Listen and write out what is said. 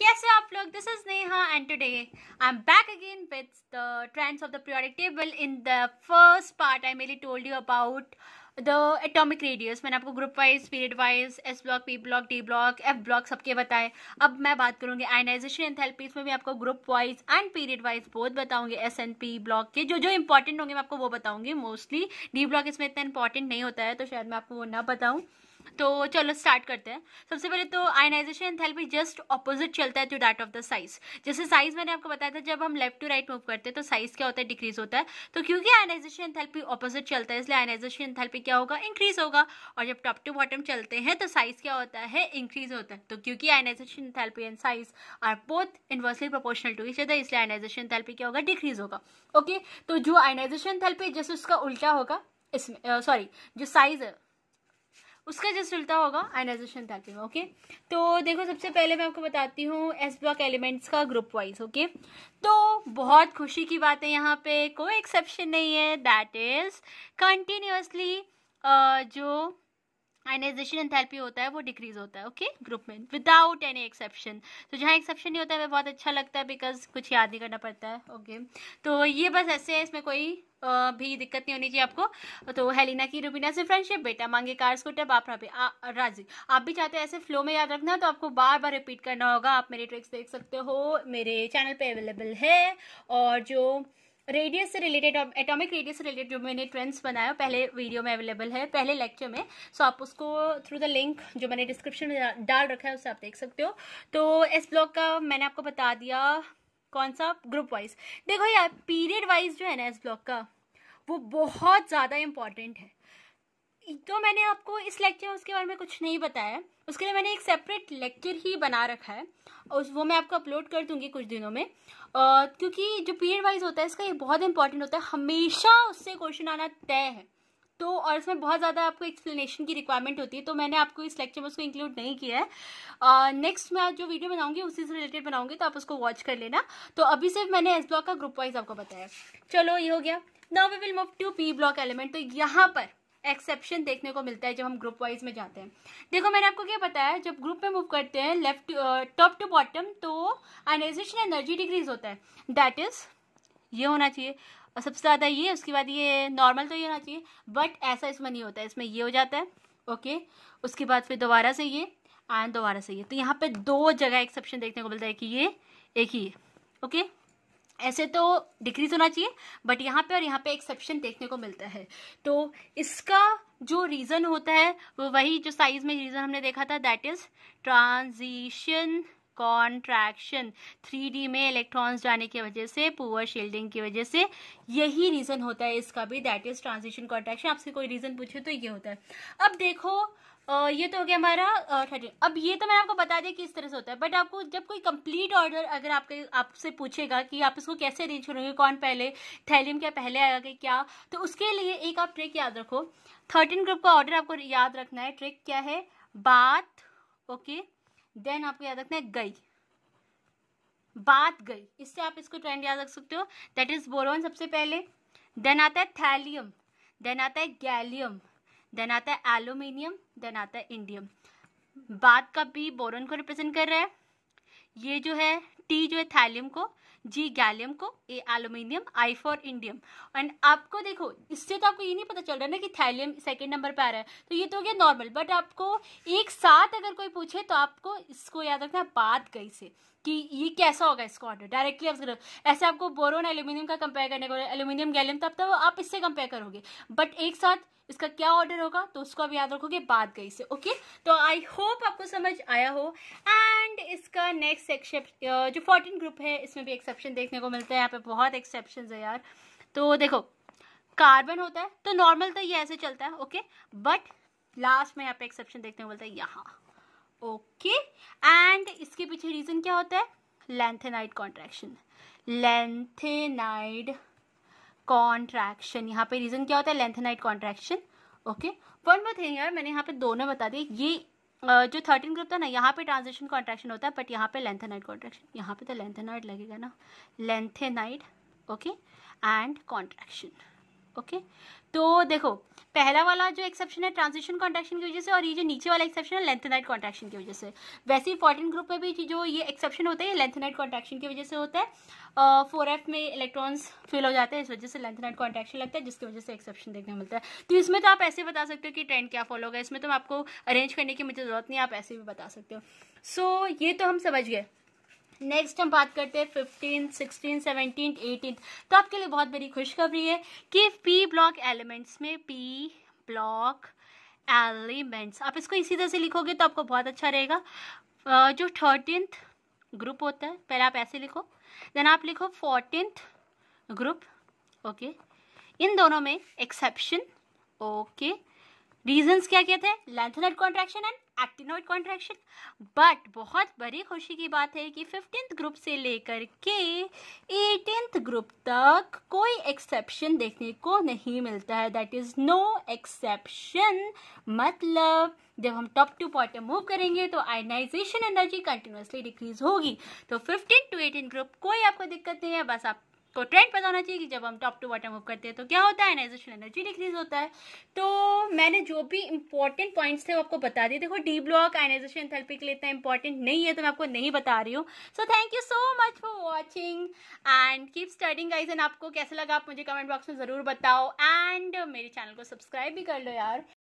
कैसे आप लोग this is Neha and today I am back again with the trends of the periodic table in the first part I mainly told you about the atomic radius मैंने आपको group wise period wise S block P block D block F block सबके बताए अब मैं बात करूंगी ionization and therapies में भी आपको group wise and period wise बहुत बताऊंगी एस एंड पी ब्लॉक के जो जो इंपॉर्टेंट होंगे मैं आपको वो बताऊंगी मोस्टली डी ब्लॉक इसमें इतना इंपॉर्टेंट नहीं होता है तो शायद मैं आपको वो ना बताऊँ तो चलो स्टार्ट करते हैं सबसे पहले तो आयनाइजेशन एंथैल्पी जस्ट ऑपोजिट चलता है to that of the size जैसे साइज मैंने आपको बताया था जब हम लेफ्ट टू राइट मूव करते हैं तो साइज क्या होता है डिक्रीज होता है तो क्योंकि आयनाइजेशन एंथैल्पी ऑपोजिट चलता है इसलिए आयनाइजेशन एंथैल्पी क्या होगा इंक्रीज होगा और जब टॉप टू बॉटम चलते हैं तो साइज क्या होता है इंक्रीज होता है तो क्योंकि ionization enthalpy and size are both inversely proportional to each other इसलिए आयनाइजेशन एंथैल्पी क्या होगा डिक्रीज होगा ओके तो जो आयनाइजेशन एंथैल्पी जैसे उसका उल्टा होगा इसमें सॉरी जो साइज है उसका जस्ट उल्टा होगा आयनाइजेशन थेरेपी में ओके तो देखो सबसे पहले मैं आपको बताती हूँ एस ब्लॉक एलिमेंट्स का ग्रुप वाइज ओके तो बहुत खुशी की बात है यहाँ पे कोई एक्सेप्शन नहीं है दैट इज कंटिन्यूसली जो आइनाइजेशन एंथैल्पी होता है वो डिक्रीज होता है ओके ग्रुप में विदाउट एनी एक्सेप्शन तो जहाँ एक्सेप्शन नहीं होता है वह बहुत अच्छा लगता है बिकॉज कुछ याद नहीं करना पड़ता है ओके okay. तो ये बस ऐसे है इसमें कोई भी दिक्कत नहीं होनी चाहिए आपको तो हेलिना की रूबीना से फ्रेंडशिप बेटा मांगे कार्स को टब आप राजी आप भी चाहते हैं ऐसे फ्लो में याद रखना तो आपको बार बार रिपीट करना होगा आप मेरे ट्रिक्स देख सकते हो मेरे चैनल पे अवेलेबल है और जो रेडियस से रिलेटेड एटॉमिक रेडियस से रिलेटेड जो मैंने ट्रेंड्स बनाया पहले वीडियो में अवेलेबल है पहले लेक्चर में सो आप उसको थ्रू द लिंक जो मैंने डिस्क्रिप्शन में डाल रखा है उसे आप देख सकते हो तो इस ब्लॉग का मैंने आपको बता दिया कौन सा ग्रुप वाइज देखो यार पीरियड वाइज जो है ना इस ब्लॉग का वो बहुत ज़्यादा इम्पॉर्टेंट है तो मैंने आपको इस लेक्चर में उसके बारे में कुछ नहीं बताया उसके लिए मैंने एक सेपरेट लेक्चर ही बना रखा है और वो मैं आपको अपलोड कर दूंगी कुछ दिनों में आ, क्योंकि जो पीरियड वाइज होता है इसका ये बहुत इंपॉर्टेंट होता है हमेशा उससे क्वेश्चन आना तय है तो और इसमें बहुत ज़्यादा आपको एक्सप्लेनेशन की रिक्वायरमेंट होती है तो मैंने आपको इस लेक्चर में उसको इंक्लूड नहीं किया है नेक्स्ट मैं जो वीडियो बनाऊंगी उसी से रिलेटेड बनाऊंगी तो आप उसको वॉच कर लेना तो अभी सिर्फ मैंने एस ब्लॉक का ग्रुप वाइज आपको बताया चलो ये हो गया now we will move to P block element तो यहाँ पर एक्सेप्शन देखने को मिलता है जब हम ग्रुप वाइज में जाते हैं देखो मैंने आपको क्या बताया जब ग्रुप में मूव करते हैं लेफ्ट टॉप टू बॉटम तो आइनाइजेशन एनर्जी डिक्रीज होता है दैट इज ये होना चाहिए सबसे ज़्यादा ये उसके बाद ये नॉर्मल तो ये होना चाहिए बट ऐसा इसमें नहीं होता है इसमें ये हो जाता है ओके उसके बाद फिर दोबारा से ये एंड दोबारा से ये तो यहाँ पे दो जगह एक्सेप्शन देखने को मिलता है कि ये एक ही ओके ओके ऐसे तो डिक्रीज होना चाहिए बट यहाँ पे और यहाँ पे एक्सेप्शन देखने को मिलता है तो इसका जो रीज़न होता है वो वही जो साइज में रीज़न हमने देखा था that is transition contraction three में इलेक्ट्रॉन्स जाने की वजह से पुअर शील्डिंग की वजह से यही रीज़न होता है इसका भी दैट इज़ ट्रांजिशन कॉन्ट्रैक्शन आपसे कोई रीज़न पूछे तो ये होता है अब देखो ये तो हो गया हमारा थर्टीन अब ये तो मैंने आपको बता दिया किस तरह से होता है बट आपको जब कोई कंप्लीट ऑर्डर अगर आपके आपसे पूछेगा कि आप इसको कैसे अरेंज करोगे कौन पहले थैलियम क्या पहले आएगा कि क्या तो उसके लिए एक आप ट्रिक याद रखो थर्टीन ग्रुप का ऑर्डर आपको याद रखना है ट्रिक क्या है बात ओके देन आपको याद रखना है गई बात गई इससे आप इसको ट्रेंड याद रख सकते हो दैट इज बोरोन सबसे पहले देन आता है थैलियम देन आता है गैलियम देन आता है एलुमिनियम देन आता है इंडियम बात का भी बोरन को रिप्रेजेंट कर रहा है ये जो है टी जो है थैलियम को जी गैलियम को A aluminium I for indium and आपको देखो इससे तो आपको ये नहीं पता चल रहा ना कि थैलियम सेकेंड नंबर पे आ रहा है तो ये तो हो गया नॉर्मल बट आपको एक साथ अगर कोई पूछे तो आपको इसको याद रखना बात कहीं से कि ये कैसा होगा इसका ऑर्डर डायरेक्टली आप करो ऐसे आपको बोरोन एल्यूमिनियम का कंपेयर करने को एल्यूमिनियम गैलियम तब तक तो आप इससे कंपेयर करोगे बट एक साथ इसका क्या ऑर्डर होगा तो उसको आप याद रखोगे बात गई से ओके तो आई होप आपको समझ आया हो एंड इसका नेक्स्ट एक्सेप्ट जो फोर्टीन ग्रुप है इसमें भी एक्सेप्शन तो तो तो देखने को मिलता है यहाँ पे बहुत एक्सेप्शन है यार तो देखो कार्बन होता है तो नॉर्मल तो ये ऐसे चलता है ओके बट लास्ट में यहाँ पे एक्सेप्शन देखने को मिलता है यहाँ ओके एंड इसके पीछे रीज़न क्या होता है लेंथेनाइड कॉन्ट्रैक्शन लेंथेनाइड कॉन्ट्रैक्शन यहाँ पे रीज़न क्या होता है lanthanide contraction okay one more thing यार मैंने यहाँ पे दोनों बता दिए ये जो थर्टीन ग्रुप था ना यहाँ पे ट्रांजिशन कॉन्ट्रैक्शन होता है बट यहाँ पे नाइट कॉन्ट्रैक्शन यहाँ पे तो नाइट लगेगा ना night okay and contraction okay तो देखो पहला वाला जो एक्सेप्शन है ट्रांजिशन कॉन्ट्रेक्शन की वजह से और ये जो नीचे वाला एक्सेप्शन है लेंथेनाइट कॉन्ट्रेक्शन की वजह से वैसे इंपॉर्टेंट ग्रुप में भी जो ये एक्सेप्शन होता है लेंथेनाइट कॉन्ट्रेक्शन की वजह से होता है फोर एफ में इलेक्ट्रॉन्स फेल हो जाते हैं इस वजह से लेंथेनाइट कॉन्ट्रेक्शन लगता है जिसकी वजह से एक्सेप्शन देखने मिलता है तो इसमें तो आप ऐसे बता सकते हो कि ट्रेंड क्या फॉलो होगा इसमें तो आपको अरेंज करने की मुझे जरूरत नहीं आप ऐसे भी बता सकते हो सो so, ये तो हम समझ गए नेक्स्ट हम बात करते हैं फिफ्टीन सिक्सटीन सेवनटीन एटीन तो आपके लिए बहुत बड़ी खुशखबरी है कि पी ब्लॉक एलिमेंट्स में पी ब्लॉक एलिमेंट्स आप इसको इसी तरह से लिखोगे तो आपको बहुत अच्छा रहेगा जो थर्टीन ग्रुप होता है पहले आप ऐसे लिखो देन आप लिखो फोर्टीन ग्रुप ओके इन दोनों में एक्सेप्शन ओके okay. रीजंस क्या क्या थे lanthanide contraction and actinoid contraction but बहुत बड़ी खुशी की बात है कि फिफ्टींथ ग्रुप से लेकर के एटीनथ ग्रुप तक कोई एक्सेप्शन देखने को नहीं मिलता है दैट इज नो एक्सेप्शन मतलब जब हम टॉप टू बॉटम मूव करेंगे तो आयनाइजेशन एनर्जी कंटिन्यूसली डिक्रीज होगी तो फिफ्टीन टू एटीन ग्रुप कोई आपको दिक्कत नहीं है बस आप को ट्रेंड पता होना चाहिए कि जब हम टॉप टू बॉटम मूव करते हैं तो क्या होता है एनाइजेशन एनर्जी डिक्रीज होता है तो मैंने जो भी इंपॉर्टेंट पॉइंट्स थे वो आपको बता दिए देखो डी ब्लॉक आइनाइजेशन थेरेपी के लिए इतना इंपॉर्टेंट नहीं है तो मैं आपको नहीं बता रही हूँ so thank you so much for watching and keep studying guys and आपको कैसा लगा आप मुझे कमेंट बॉक्स में ज़रूर बताओ एंड मेरे चैनल को सब्सक्राइब भी कर लो यार